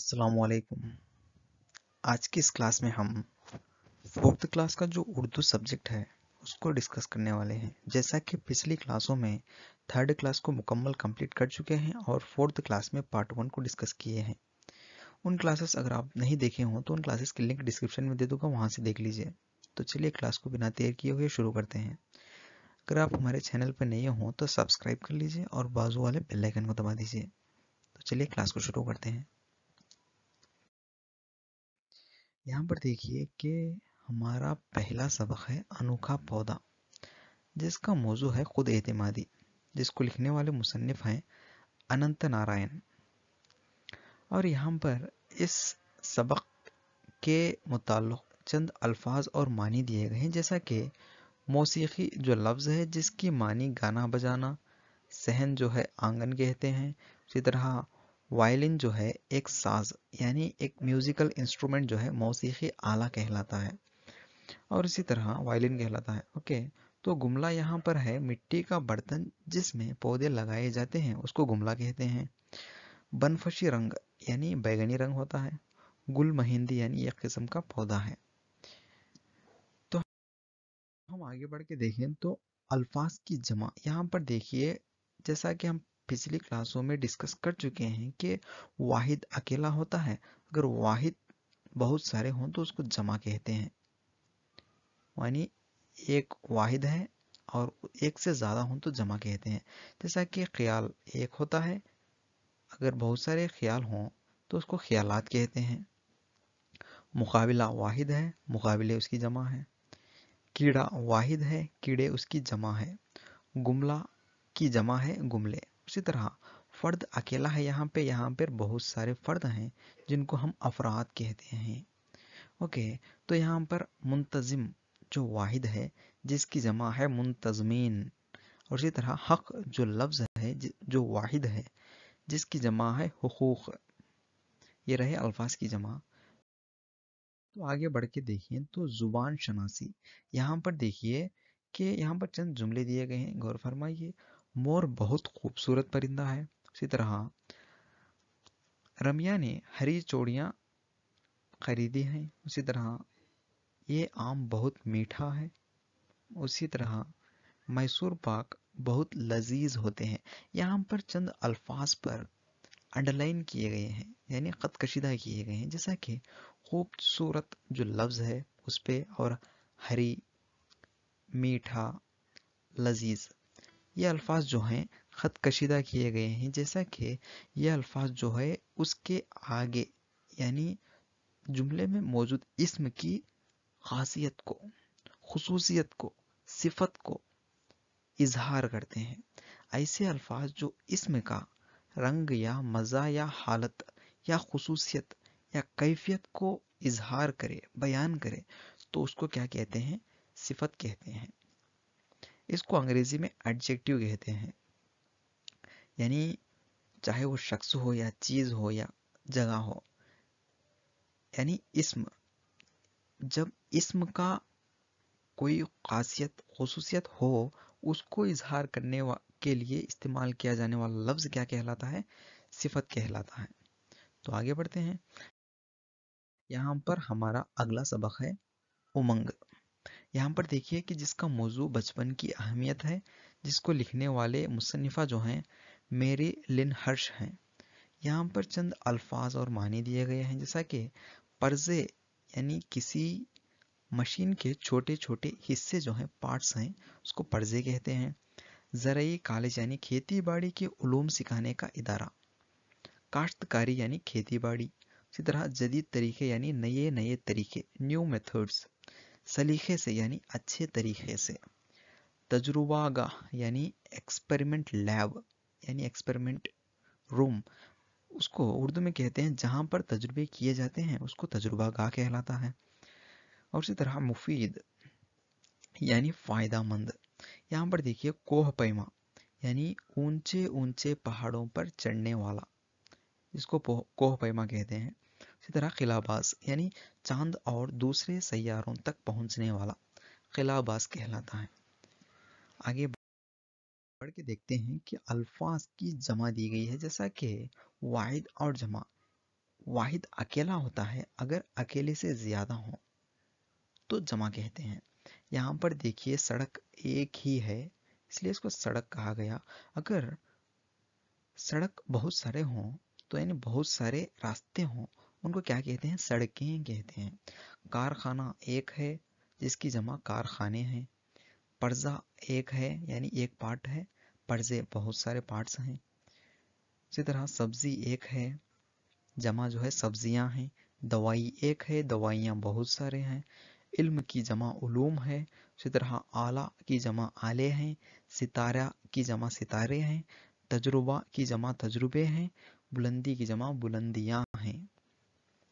असलकुम आज की इस क्लास में हम फोर्थ क्लास का जो उर्दू सब्जेक्ट है उसको डिस्कस करने वाले हैं जैसा कि पिछली क्लासों में थर्ड क्लास को मुकम्मल कंप्लीट कर चुके हैं और फोर्थ क्लास में पार्ट वन को डिस्कस किए हैं उन क्लासेस अगर आप नहीं देखे हों तो उन क्लासेस की लिंक डिस्क्रिप्शन में दे दूंगा वहाँ से देख लीजिए तो चलिए क्लास को बिना तैयार किए हुए शुरू करते हैं अगर आप हमारे चैनल पर नए हों तो सब्सक्राइब कर लीजिए और बाजू वाले बेल आइकन को दबा दीजिए तो चलिए क्लास को शुरू करते हैं यहाँ पर देखिए कि हमारा पहला सबक है अनोखा पौधा जिसका मौजू है खुद एतमादी जिसको लिखने वाले मुसनफ़ हैं अनंत नारायण और यहाँ पर इस सबक के मुतक़ चंद अल्फाज और मानी दिए गए हैं जैसा कि मौसीकी जो लफ्ज़ है जिसकी मानी गाना बजाना सहन जो है आंगन कहते हैं इसी तरह वायलिन जो है एक साज यानी एक म्यूज़िकल इंस्ट्रूमेंट जो है मौसीकी आला कहलाता है और इसी तरह वायलिन कहलाता है ओके तो गुमला यहाँ पर है मिट्टी का बर्तन जिसमें पौधे लगाए जाते हैं उसको गुमला कहते हैं बनफशी रंग यानी बैगनी रंग होता है गुल महिंदी यानी एक किस्म का पौधा है तो हम आगे बढ़ के देखें तो अल्फाज की जमा यहाँ पर देखिए जैसा कि हम पिछली क्लासों में डिस्कस कर चुके हैं कि वाहिद अकेला होता है अगर वाहिद बहुत सारे हों तो उसको जमा कहते हैं यानी एक वाहिद है और एक से ज़्यादा हों तो जमा कहते हैं जैसा कि ख्याल एक होता है अगर बहुत सारे ख्याल हों तो उसको ख्यालात कहते हैं मुकाबला वाहिद है मुकाबले उसकी जमा है कीड़ा वाहिद है कीड़े उसकी जमा है गुमला की जमा है गुमले उसी तरह फ़र्द अकेला है यहाँ पे यहाँ पर बहुत सारे फ़र्द हैं जिनको हम अफराद कहते हैं ओके तो यहाँ पर मुंतजिम जो वाहिद है जिसकी जमा है मुंतज़मीन और इसी तरह हक जो लफ्ज़ है जो वाहिद है जिसकी जमा है हकूक़ ये रहे अल्फाज की जमा तो आगे बढ़ के देखिए तो ज़ुबान शनासी यहाँ पर देखिए कि यहाँ पर चंद जुमले दिए गए हैं गौर फरमाइए मोर बहुत खूबसूरत परिंदा है उसी तरह रमिया ने हरी चूड़ियाँ खरीदी हैं उसी तरह ये आम बहुत मीठा है उसी तरह मैसूर पाक बहुत लजीज होते हैं यहाँ पर चंद अल्फाज पर अंडरलाइन किए गए हैं यानी ख़त कशिदा किए गए हैं जैसा कि खूबसूरत जो लफ्ज़ है उस पर और हरी मीठा लजीज ये अल्फाज जो हैं ख़त कशीदा किए गए हैं जैसा कि ये अल्फाज जो है उसके आगे यानी जुमले में मौजूद इसम की खासियत को खसूसियत को सिफत को इजहार करते हैं ऐसे अल्फाज जो इसम का रंग या मज़ा या हालत या खसूसियत या कैफियत को इजहार करे बयान करे तो उसको क्या कहते हैं सिफत कहते हैं इसको अंग्रेजी में एडजेक्टिव कहते हैं यानी चाहे वो शख्स हो या चीज़ हो या जगह हो यानी इसम जब इसम का कोई खासियत खसूसियत हो उसको इजहार करने के लिए इस्तेमाल किया जाने वाला लफ्ज़ क्या कहलाता है सिफत कहलाता है तो आगे बढ़ते हैं यहाँ पर हमारा अगला सबक है उमंग यहाँ पर देखिए कि जिसका मौजू बचपन की अहमियत है जिसको लिखने वाले मुसनफ़ा जो हैं मेरी लिन हर्ष हैं यहाँ पर चंद अल्फाज और मानी दिए गए हैं जैसा कि पर्जे यानी किसी मशीन के छोटे छोटे हिस्से जो हैं पार्ट्स हैं उसको पर्जे कहते हैं जरिए कॉलेज यानी खेती बाड़ी के उलूम सिखाने का इदारा काश्तकारी यानी खेती बाड़ी इसी तरह जदीद तरीके यानी नए नए तरीके न्यू मेथड्स सलीके से यानी अच्छे तरीके से तजुर्बागा यानी एक्सपेरिमेंट लैब यानी एक्सपेरिमेंट रूम उसको उर्दू में कहते हैं जहाँ पर तजुर्बे किए जाते हैं उसको तजुर्बा गाह कहलाता है और इसी तरह मुफीद यानी फ़ायदा मंद यहाँ पर देखिए कोह पैमा यानी ऊंचे ऊंचे पहाड़ों पर चढ़ने वाला इसको कोह पैमा कहते हैं इसी तरह किलाबाज यानी चांद और दूसरे सैारों तक पहुंचने वाला खिलाबाज कहलाता है आगे पढ़ के देखते हैं कि अल्फाज की जमा दी गई है जैसा कि वाहिद और जमा वाहिद अकेला होता है अगर अकेले से ज़्यादा हो तो जमा कहते हैं यहाँ पर देखिए सड़क एक ही है इसलिए इसको सड़क कहा गया अगर सड़क बहुत सारे हों तो यानी बहुत सारे रास्ते हों उनको क्या कहते हैं सड़कें कहते हैं कारखाना एक है जिसकी जमा कारखाने हैं पर्जा एक है यानी एक पार्ट है पर्जे बहुत सारे पार्ट्स हैं इसी तरह सब्जी एक है जमा जो है सब्जियां हैं दवाई एक है दवाइयां बहुत सारे हैं इल्म की जमा उलूम है इसी तरह आला की जमा आले हैं सितारा की जमा सितारे हैं तजुर्बा की जमा तजुर्बे हैं बुलंदी की जमा बुलंदियां हैं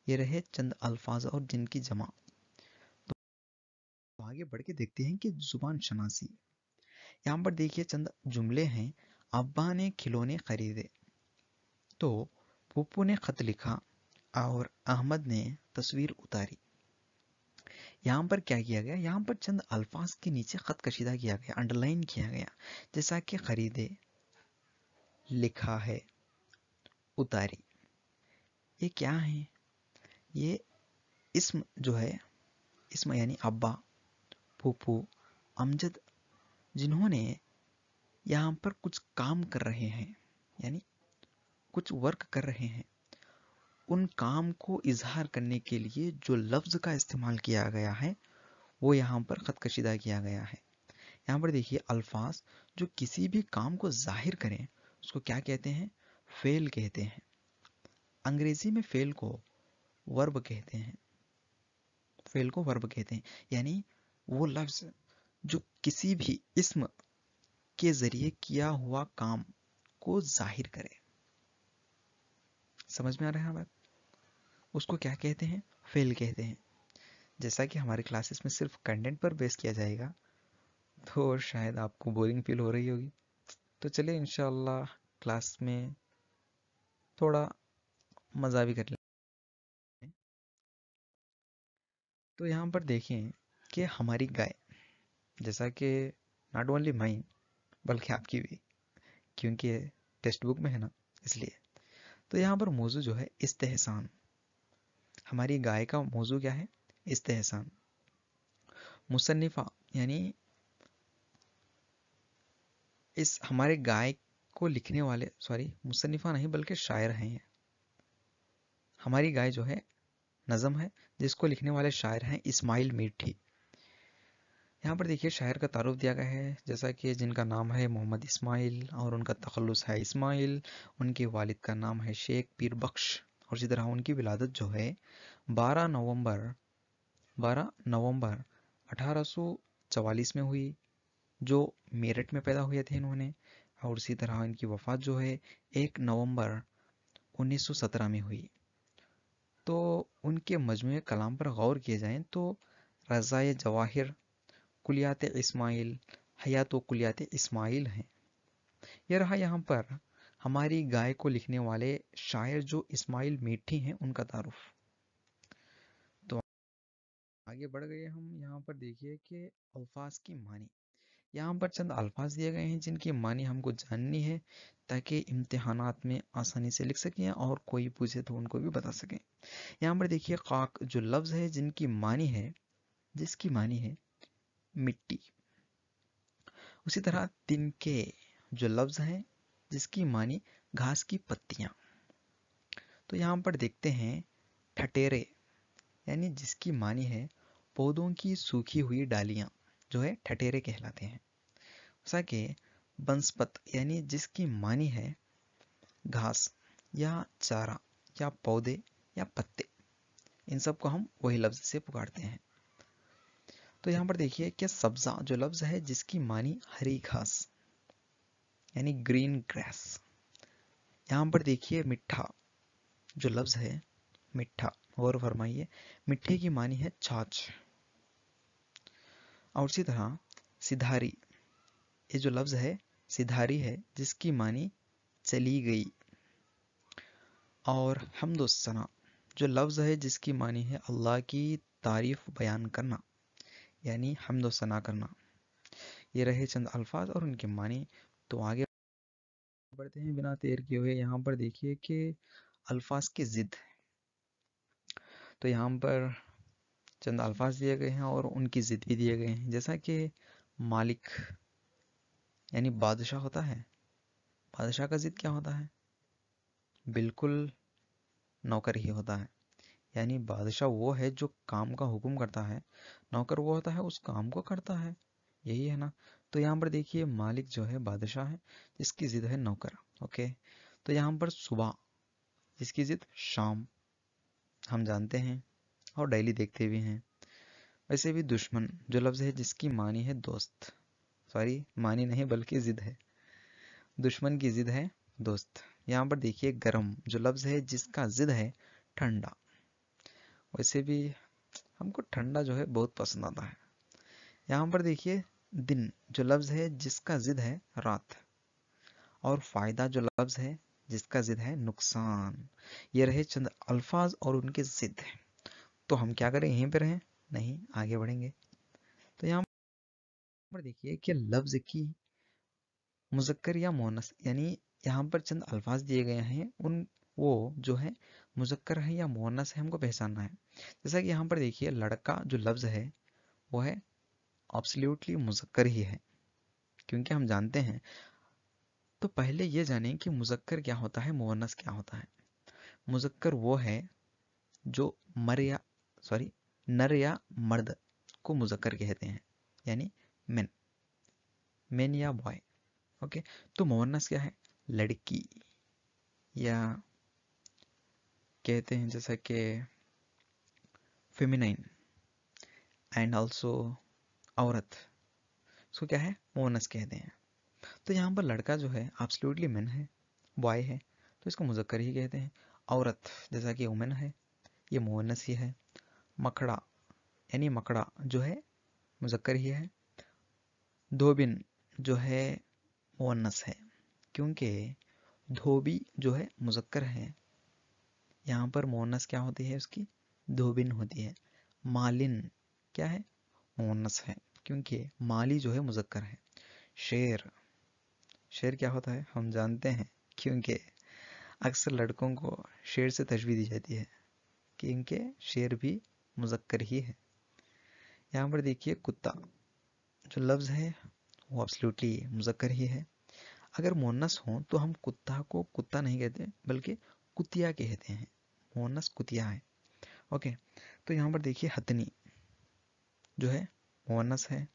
ये रहे चंद अल्फाज और जिनकी जमा तो आगे बढ़ के देखते हैं कि जुबान शनासी यहाँ पर देखिए चंद जुमले हैं अब्बा ने खिलौने खरीदे तो पप्पू ने खत लिखा और अहमद ने तस्वीर उतारी यहाँ पर क्या किया गया यहाँ पर चंद अल्फाज के नीचे खत कशीदा किया गया अंडरलाइन किया गया जैसा कि खरीदे लिखा है उतारी ये क्या है ये इसम जो है इसम यानी अब्बा फूफू अमजद जिन्होंने यहाँ पर कुछ काम कर रहे हैं यानी कुछ वर्क कर रहे हैं उन काम को इजहार करने के लिए जो लफ्ज़ का इस्तेमाल किया गया है वो यहाँ पर ख़त किया गया है यहाँ पर देखिए अल्फाज जो किसी भी काम को जाहिर करें उसको क्या कहते हैं फेल कहते हैं अंग्रेज़ी में फेल को वर्ब कहते हैं फेल को वर्ब कहते हैं यानी वो लफ्ज़ जो किसी भी इसम के ज़रिए किया हुआ काम को जाहिर करे समझ में आ रहा है बात उसको क्या कहते हैं फेल कहते हैं जैसा कि हमारे क्लासेस में सिर्फ कंटेंट पर बेस किया जाएगा तो शायद आपको बोरिंग फील हो रही होगी तो चलिए इनशाला क्लास में थोड़ा मज़ा भी कर तो यहाँ पर देखें कि हमारी गाय जैसा कि नॉट ओनली माइन बल्कि आपकी भी क्योंकि टेक्स्ट बुक में है ना इसलिए तो यहाँ पर मौजू जो है इस्तेहसान हमारी गाय का मौजू क्या है इस्तेहसान मुसन्फ़ा यानी इस हमारे गाय को लिखने वाले सॉरी मुसन्फ़ा नहीं बल्कि शायर हैं हमारी गाय जो है नज़म है जिसको लिखने वाले शायर हैं इस्माइल मीठी यहाँ पर देखिए शायर का तारुफ दिया गया है जैसा कि जिनका नाम है मोहम्मद इस्माइल और उनका तखलस है इस्माइल उनके वालिद का नाम है शेख पीर बख्श और इसी तरह उनकी विलादत जो है 12 नवंबर 12 नवंबर 1844 में हुई जो मेरठ में पैदा हुए थे इन्होंने और इसी तरह इनकी वफात जो है 1 नवंबर 1917 में हुई तो उनके मजमू कलाम पर गौर किए जाएँ तो रजाए जवाहिर कुलियात इस्माइल हयात व कुलियात इस्माइल हैं यह रहा यहाँ पर हमारी गाय को लिखने वाले शायर जो इस्माइल मीठी हैं उनका तारुफ तो आगे बढ़ गए हम यहाँ पर देखिए कि अल्फाज की मानी यहाँ पर चंद अल्फाज दिए गए हैं जिनकी मानी हमको जाननी है ताकि इम्तहान में आसानी से लिख सकें और कोई पूछे तो उनको भी बता सकें यहाँ पर देखिए काक जो लफ्ज़ है जिनकी मानी है जिसकी मानी है मिट्टी उसी तरह तिनके जो लफ्ज़ हैं जिसकी मानी घास की पत्तियाँ तो यहाँ पर देखते हैं ठटेरे यानी जिसकी मानी है पौधों की सूखी हुई डालियाँ जो है ठठेरे कहलाते हैं उसा के बनस्पत यानी जिसकी मानी है घास या चारा या पौधे या पत्ते इन सबको हम वही लफ्ज़ से पुकारते हैं तो यहाँ पर देखिए कि सब्जा जो लफ्ज़ है जिसकी मानी हरी घास यानी ग्रीन ग्रास यहाँ पर देखिए मिठा जो लफ्ज़ है मिठा और फरमाइए मिठे की मानी है छाछ और उसी तरह सिधारी ये जो लफ्ज़ है सिधारी है जिसकी मानी चली गई और हमदोसना जो लफ्ज़ है जिसकी मानी है अल्लाह की तारीफ बयान करना यानी हमदोसना करना ये रहे चंद अल्फाज और उनके मानी तो आगे बढ़ते हैं बिना तैर किए हुए यहाँ पर देखिए कि अल्फाज की ज़िद तो यहाँ पर चंद अल्फाज दिए गए हैं और उनकी ज़िद भी दिए गए हैं जैसा कि मालिक यानी बादशाह होता है बादशाह का ज़िद क्या होता है बिल्कुल नौकर ही होता है यानी बादशाह वो है जो काम का हुक्म करता है नौकर वो होता है उस काम को करता है यही है ना तो यहाँ पर देखिए मालिक जो है बादशाह है जिसकी ज़िद है नौकर ओके तो यहाँ पर सुबह जिसकी ज़िद शाम हम जानते हैं और डेली देखते भी हैं वैसे भी दुश्मन जो लफ्ज़ है जिसकी मानी है दोस्त सॉरी मानी नहीं बल्कि ज़िद है दुश्मन की ज़िद है दोस्त यहाँ पर देखिए गर्म जो लफ्ज़ है जिसका ज़िद है ठंडा वैसे भी हमको ठंडा जो है बहुत पसंद आता है यहाँ पर देखिए दिन जो लफ्ज़ है जिसका ज़िद है रात और फ़ायदा जो लफ्ज़ है जिसका ज़िद है नुकसान ये रहे चंद अल्फाज और उनके ज़िद हैं तो हम क्या करें यहीं पर रहें नहीं आगे बढ़ेंगे तो यहाँ पर देखिए कि लफ्ज़ की मुजक्कर या मोनस यानी यहाँ पर चंद अल्फाज दिए गए हैं उन वो जो है मुजक्कर है या मोनस है हमको पहचानना है जैसा कि यहाँ पर देखिए लड़का जो लफ्ज़ है वो है ऑब्सल्यूटली मुजक्कर ही है क्योंकि हम जानते हैं तो पहले ये जानें कि मुजक्कर क्या होता है मोनस क्या होता है मुजक्कर वो है जो मर या सॉरी नर या मर्द को मुजक्कर कहते हैं यानी मेन मेन या बॉय ओके तो मोहनस क्या है लड़की या कहते हैं जैसा कि फेमिनाइन एंड ऑल्सो औरत सो क्या है मोहनस कहते हैं तो यहाँ पर लड़का जो है एब्सोल्युटली मेन है बॉय है तो इसको मुजक्कर ही कहते हैं औरत जैसा कि वुमेन है ये मोहनस ही है मकड़ा यानी मकड़ा जो है मुजक्कर ही है धोबिन जो है मुन्नस है क्योंकि धोबी जो है मुजक्कर है यहाँ पर मोनस क्या होती है उसकी धोबिन होती है मालिन क्या है मोनस है क्योंकि माली जो है मुजक्कर है शेर शेर क्या होता है हम जानते हैं क्योंकि अक्सर लड़कों को शेर से तशबी दी जाती है क्योंकि शेर भी मुजक्कर ही है यहाँ पर देखिए कुत्ता जो लफ्ज़ है वो अब्सोल्युटली मुजक्कर ही है अगर मोनस हो तो हम कुत्ता को कुत्ता नहीं कहते बल्कि कुतिया कहते हैं मोनस कुतिया है ओके तो यहाँ पर देखिए हतनी जो है मोनस है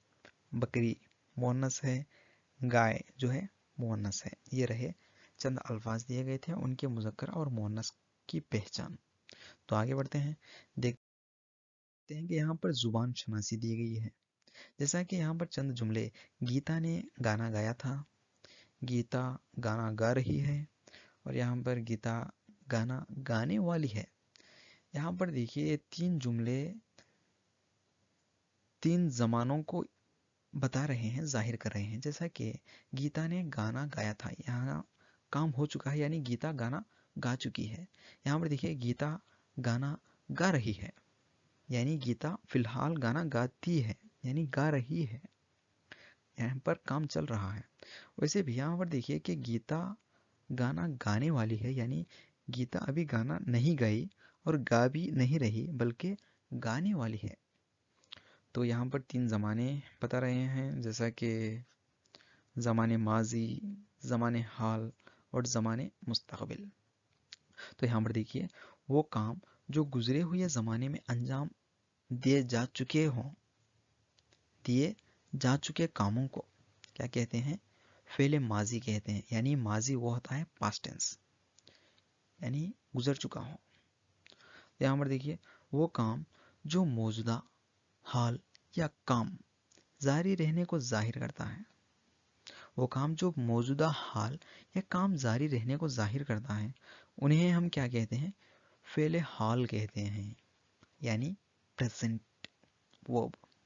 बकरी मोनस है गाय जो है मोनस है ये रहे चंद अल्फाज दिए गए थे उनके मुजक्कर और मोनस की पहचान तो आगे बढ़ते हैं देख सकते हैं कि यहाँ पर जुबान शनासी दी गई है जैसा कि यहाँ पर चंद जुमले गीता ने गाना गाया था गीता गाना गा रही है और यहाँ पर गीता गाना गाने वाली है यहाँ पर देखिए तीन जुमले तीन जमानों को बता रहे हैं जाहिर कर रहे हैं जैसा कि गीता ने गाना गाया था यहाँ काम हो चुका है यानी गीता गाना गा चुकी है यहाँ पर देखिए गीता गाना गा रही है यानी गीता फिलहाल गाना गाती है यानी गा रही है यहाँ पर काम चल रहा है वैसे भी यहाँ पर देखिए कि गीता गाना गाने वाली है यानी गीता अभी गाना नहीं गाई और गा भी नहीं रही बल्कि गाने वाली है तो यहाँ पर तीन ज़माने बता रहे हैं जैसा कि ज़माने माजी ज़माने हाल और ज़माने मुस्तबिल तो यहाँ पर देखिए वो काम जो गुजरे हुए ज़माने में अंजाम दिए जा चुके हों दिए जा चुके कामों को क्या कहते हैं फेले माजी कहते हैं यानी माजी वो होता है पास्ट टेंस यानी गुजर चुका हो यहाँ पर देखिए वो काम जो मौजूदा हाल या काम जारी रहने को जाहिर करता है वो काम जो मौजूदा हाल या काम जारी रहने को जाहिर करता है उन्हें हम क्या कहते हैं फेले हाल कहते हैं यानी प्रेजेंट वो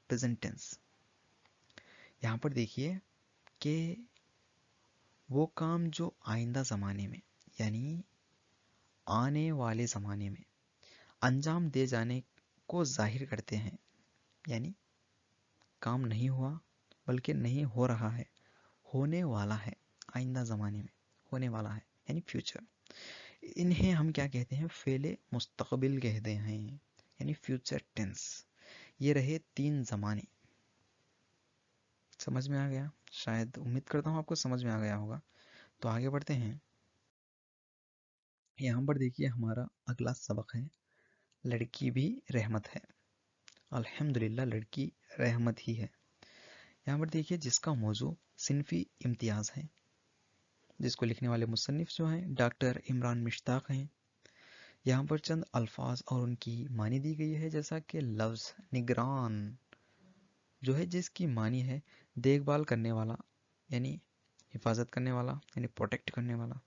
प्रेजेंट टेंस यहाँ पर देखिए कि वो काम जो आइंदा ज़माने में यानी आने वाले ज़माने में अंजाम दे जाने को जाहिर करते हैं यानी काम नहीं हुआ बल्कि नहीं हो रहा है होने वाला है आइंदा ज़माने में होने वाला है यानी फ्यूचर इन्हें हम क्या कहते हैं फेले मुस्तकबिल कहते हैं यानी फ्यूचर टेंस ये रहे तीन ज़माने समझ में आ गया शायद उम्मीद करता हूँ आपको समझ में आ गया होगा तो आगे बढ़ते हैं यहाँ पर देखिए हमारा अगला सबक है लड़की भी रहमत है अल्हम्दुलिल्लाह लड़की रहमत ही है यहाँ पर देखिए जिसका मौजू सिनफी इम्तियाज़ है जिसको लिखने वाले मुसनफ़ जो हैं डॉक्टर इमरान मिश्ताक हैं यहाँ पर चंद अल्फाज और उनकी मानी दी गई है जैसा कि लफ्ज़ निगरान जो है जिसकी मानी है देखभाल करने वाला यानी हिफाजत करने वाला यानी प्रोटेक्ट करने वाला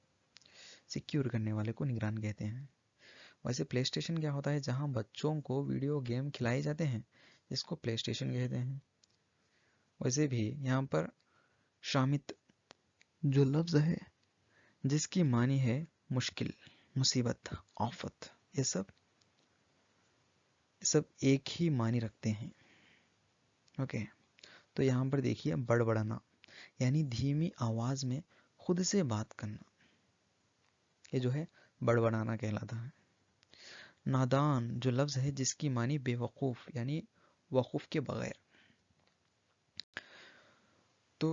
सिक्योर करने वाले को निगरान कहते हैं वैसे प्ले स्टेशन क्या होता है जहाँ बच्चों को वीडियो गेम खिलाए जाते हैं जिसको प्ले स्टेशन कहते हैं वैसे भी यहाँ पर शामित जो लफ्ज़ है जिसकी मानी है मुश्किल मुसीबत आफत ये सब ये सब एक ही मानी रखते हैं ओके तो यहां पर देखिए बड़बड़ाना यानी धीमी आवाज़ में खुद से बात करना ये जो है बड़बड़ाना कहलाता है नादान जो लफ्ज़ है जिसकी मानी बेवकूफ़ यानी वकूफ़ के बगैर तो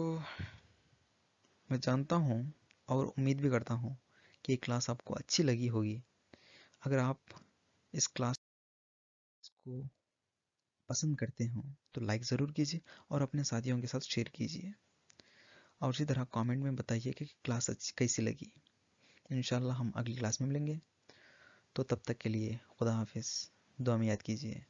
मैं जानता हूँ और उम्मीद भी करता हूँ कि ये क्लास आपको अच्छी लगी होगी अगर आप इस क्लास को पसंद करते हो तो लाइक ज़रूर कीजिए और अपने साथियों के साथ शेयर कीजिए और इसी तरह कमेंट में बताइए कि क्लास अच्छी कैसी लगी इन हम अगली क्लास में मिलेंगे तो तब तक के लिए खुदा हाफिज़ दुआ में याद कीजिए